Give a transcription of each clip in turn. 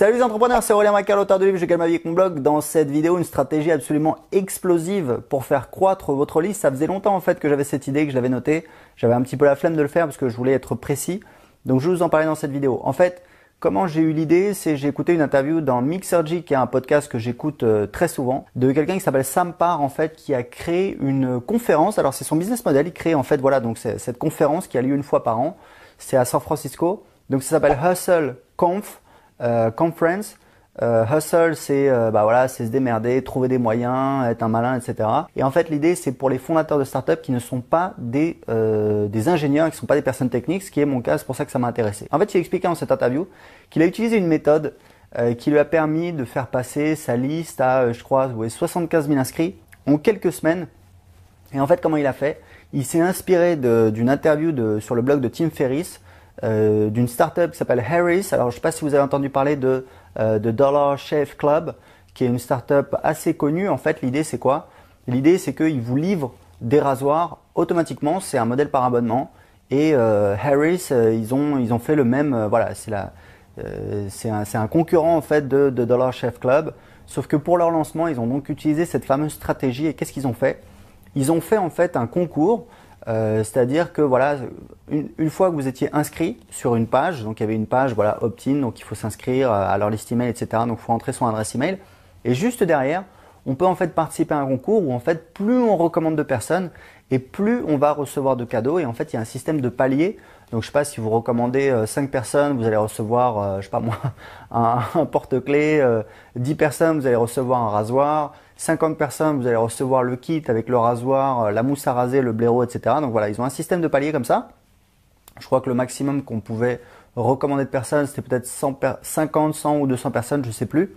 Salut les entrepreneurs, c'est Aurélien Macaire, l'auteur de livre Je calme ma vie avec mon blog. Dans cette vidéo, une stratégie absolument explosive pour faire croître votre liste. Ça faisait longtemps en fait que j'avais cette idée, que je l'avais notée. J'avais un petit peu la flemme de le faire parce que je voulais être précis. Donc je vais vous en parler dans cette vidéo. En fait, comment j'ai eu l'idée, c'est j'ai écouté une interview dans Mixergy, qui est un podcast que j'écoute euh, très souvent, de quelqu'un qui s'appelle Sam Parr en fait, qui a créé une conférence. Alors c'est son business model, il crée en fait voilà donc cette conférence qui a lieu une fois par an. C'est à San Francisco. Donc ça s'appelle Hustle Conf. Euh, conference. Euh, hustle, c'est euh, bah voilà, c'est se démerder, trouver des moyens, être un malin, etc. Et en fait, l'idée, c'est pour les fondateurs de startups qui ne sont pas des des ingénieurs, qui ne sont pas des personnes techniques, ce qui est mon cas, c'est pour ça que ça m'a intéressé. En fait, il expliquait en cette interview qu'il a utilisé une méthode qui lui a permis de faire passer sa liste à, je crois, 75 000 inscrits en quelques semaines. Et en fait, comment il a fait Il s'est inspiré d'une interview sur le blog de Tim Ferriss euh, d'une startup qui s'appelle Harris. Alors, je ne sais pas si vous avez entendu parler euh, de, Dollar Shave Club, qui est une startup assez connue. En fait, l'idée, c'est quoi L'idée, c'est qu'ils vous livrent des rasoirs automatiquement. C'est un modèle par abonnement. Et euh, Harris, ils, ont, fait le même. voilà, c'est un, concurrent en fait de, de Dollar Shave Club, sauf que pour leur lancement, ils ont donc utilisé cette fameuse stratégie. Et qu'est-ce qu'ils ont fait Ils ont fait en fait un concours euh, c'est-à-dire que voilà, une, fois que vous étiez inscrit sur une page, donc il y avait une page voilà opt-in, donc il faut s'inscrire euh, à leur liste email, etc. Donc il faut entrer son adresse email. Et juste derrière, on peut en fait participer à un concours où en fait plus on recommande de personnes et plus on va recevoir de cadeaux et en fait il y a un système de palier. Donc je sais pas si vous recommandez 5 euh, personnes, vous allez recevoir euh, je sais pas moi un, porte-clés, 10 euh, personnes, vous allez recevoir un rasoir, 50 personnes, vous allez recevoir le kit avec le rasoir, la mousse à raser, le blaireau, etc. Donc voilà, ils ont un système de palier comme ça. Je crois que le maximum qu'on pouvait recommander de personnes, c'était peut-être 50, 100 ou 200 personnes, je sais plus.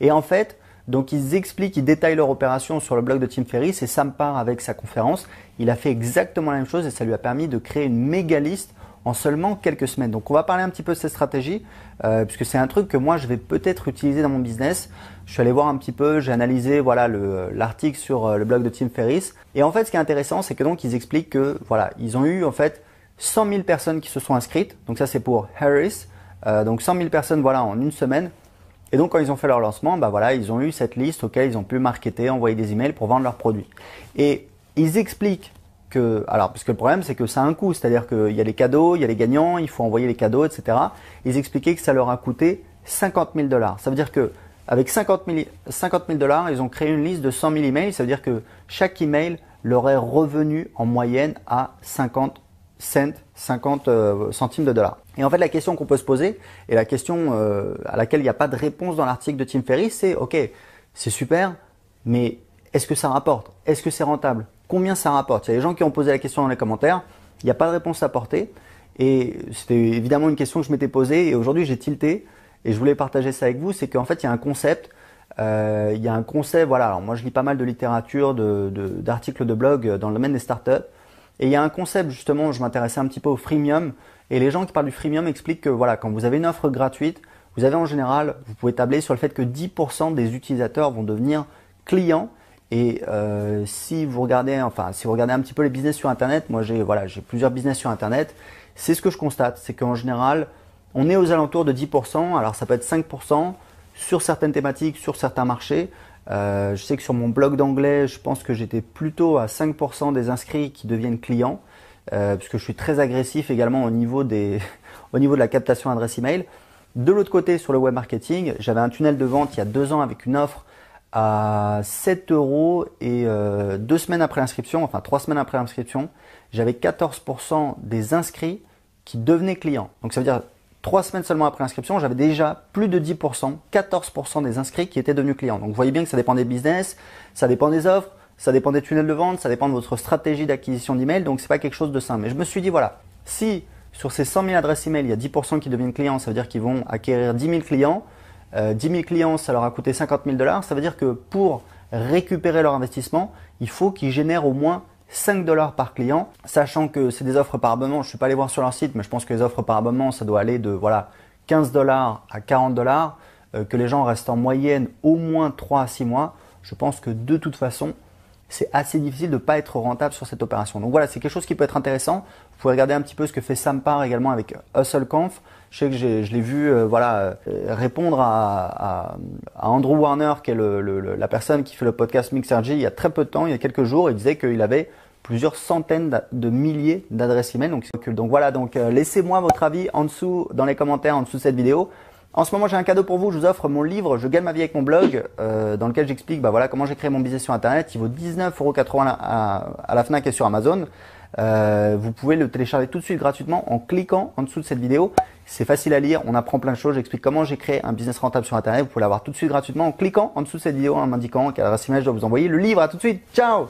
Et en fait, donc ils expliquent, ils détaillent leur opération sur le blog de Tim Ferriss et Sam part avec sa conférence. Il a fait exactement la même chose et ça lui a permis de créer une méga liste en seulement quelques semaines. Donc on va parler un petit peu de cette stratégie, euh, puisque c'est un truc que moi je vais peut-être utiliser dans mon business. Je suis allé voir un petit peu, j'ai analysé voilà l'article sur euh, le blog de Tim Ferriss. Et en fait ce qui est intéressant c'est que donc ils expliquent que voilà ils ont eu en fait 100 000 personnes qui se sont inscrites. Donc ça c'est pour Harris. Euh, donc 100 000 personnes voilà en une semaine. Et donc, quand ils ont fait leur lancement, bah voilà, ils ont eu cette liste auquel ils ont pu marketer, envoyer des emails pour vendre leurs produits. Et ils expliquent que, alors, parce que le problème, c'est que ça a un coût, c'est-à-dire qu'il y a les cadeaux, il y a les gagnants, il faut envoyer les cadeaux, etc. Ils expliquaient que ça leur a coûté 50 000 dollars. Ça veut dire que, avec 50 000 dollars, ils ont créé une liste de 100 000 emails. Ça veut dire que chaque email leur est revenu en moyenne à 50 cent, 50 euh, centimes de dollars. Et en fait, la question qu'on peut se poser, et la question euh, à laquelle il n'y a pas de réponse dans l'article de Tim Ferry, c'est OK, c'est super, mais est-ce que ça rapporte Est-ce que c'est rentable Combien ça rapporte Il y a des gens qui ont posé la question dans les commentaires, il n'y a pas de réponse à porter. Et c'était évidemment une question que je m'étais posée, et aujourd'hui j'ai tilté, et je voulais partager ça avec vous, c'est qu'en fait, il y a un concept euh, il y a un concept, voilà, alors moi je lis pas mal de littérature, d'articles de, de blog dans le domaine des startups, et il y a un concept justement, je m'intéressais un petit peu au freemium, et les gens qui parlent du freemium expliquent que voilà, quand vous avez une offre gratuite, vous avez en général, vous pouvez tabler sur le fait que 10% des utilisateurs vont devenir clients. Et euh, si vous regardez, enfin, si vous regardez un petit peu les business sur Internet, moi j'ai voilà, j'ai plusieurs business sur Internet. C'est ce que je constate, c'est qu'en général, on est aux alentours de 10%. Alors ça peut être 5% sur certaines thématiques, sur certains marchés, euh, je sais que sur mon blog d'anglais, je pense que j'étais plutôt à 5% des inscrits qui deviennent clients, euh, puisque je suis très agressif également au niveau, des, au niveau de la captation adresse email. De l'autre côté, sur le web marketing, j'avais un tunnel de vente il y a deux ans avec une offre à 7 euros et euh, deux semaines après l'inscription, enfin trois semaines après l'inscription, j'avais 14% des inscrits qui devenaient clients. Donc ça veut dire Trois semaines seulement après l'inscription, j'avais déjà plus de 10%, 14% des inscrits qui étaient devenus clients. Donc vous voyez bien que ça dépend des business, ça dépend des offres, ça dépend des tunnels de vente, ça dépend de votre stratégie d'acquisition d'email, donc c'est pas quelque chose de simple. Mais je me suis dit voilà, si sur ces 100 000 adresses email, il y a 10% qui deviennent clients, ça veut dire qu'ils vont acquérir 10 000 clients. 10 euh, 000 clients, ça leur a coûté 50 000 dollars. Ça veut dire que pour récupérer leur investissement, il faut qu'ils génèrent au moins 5 dollars par client, sachant que c'est des offres par abonnement. Je ne suis pas allé voir sur leur site, mais je pense que les offres par abonnement, ça doit aller de voilà 15 dollars à 40 dollars, euh, que les gens restent en moyenne au moins 3 à 6 mois. Je pense que de toute façon, c'est assez difficile de ne pas être rentable sur cette opération. Donc voilà, c'est quelque chose qui peut être intéressant. Vous pouvez regarder un petit peu ce que fait Sampar également avec HustleConf. Je sais que je l'ai vu euh, voilà, euh, répondre à, Andrew Warner, qui est le, la personne qui fait le podcast Mixergy, il y a très peu de temps, il y a quelques jours. Il disait qu'il avait plusieurs centaines de milliers d'adresses email. Donc, donc voilà, donc euh, laissez-moi votre avis en dessous dans les commentaires en dessous de cette vidéo. En ce moment, j'ai un cadeau pour vous. Je vous offre mon livre Je gagne ma vie avec mon blog, euh, dans lequel j'explique bah, voilà, comment j'ai créé mon business sur Internet. Il vaut 19,80€ à, à la Fnac et sur Amazon. Euh, vous pouvez le télécharger tout de suite gratuitement en cliquant en dessous de cette vidéo. C'est facile à lire, on apprend plein de choses. J'explique comment j'ai créé un business rentable sur Internet. Vous pouvez l'avoir tout de suite gratuitement en cliquant en dessous de cette vidéo en m'indiquant quelle adresse email je dois vous envoyer. Le livre, à tout de suite. Ciao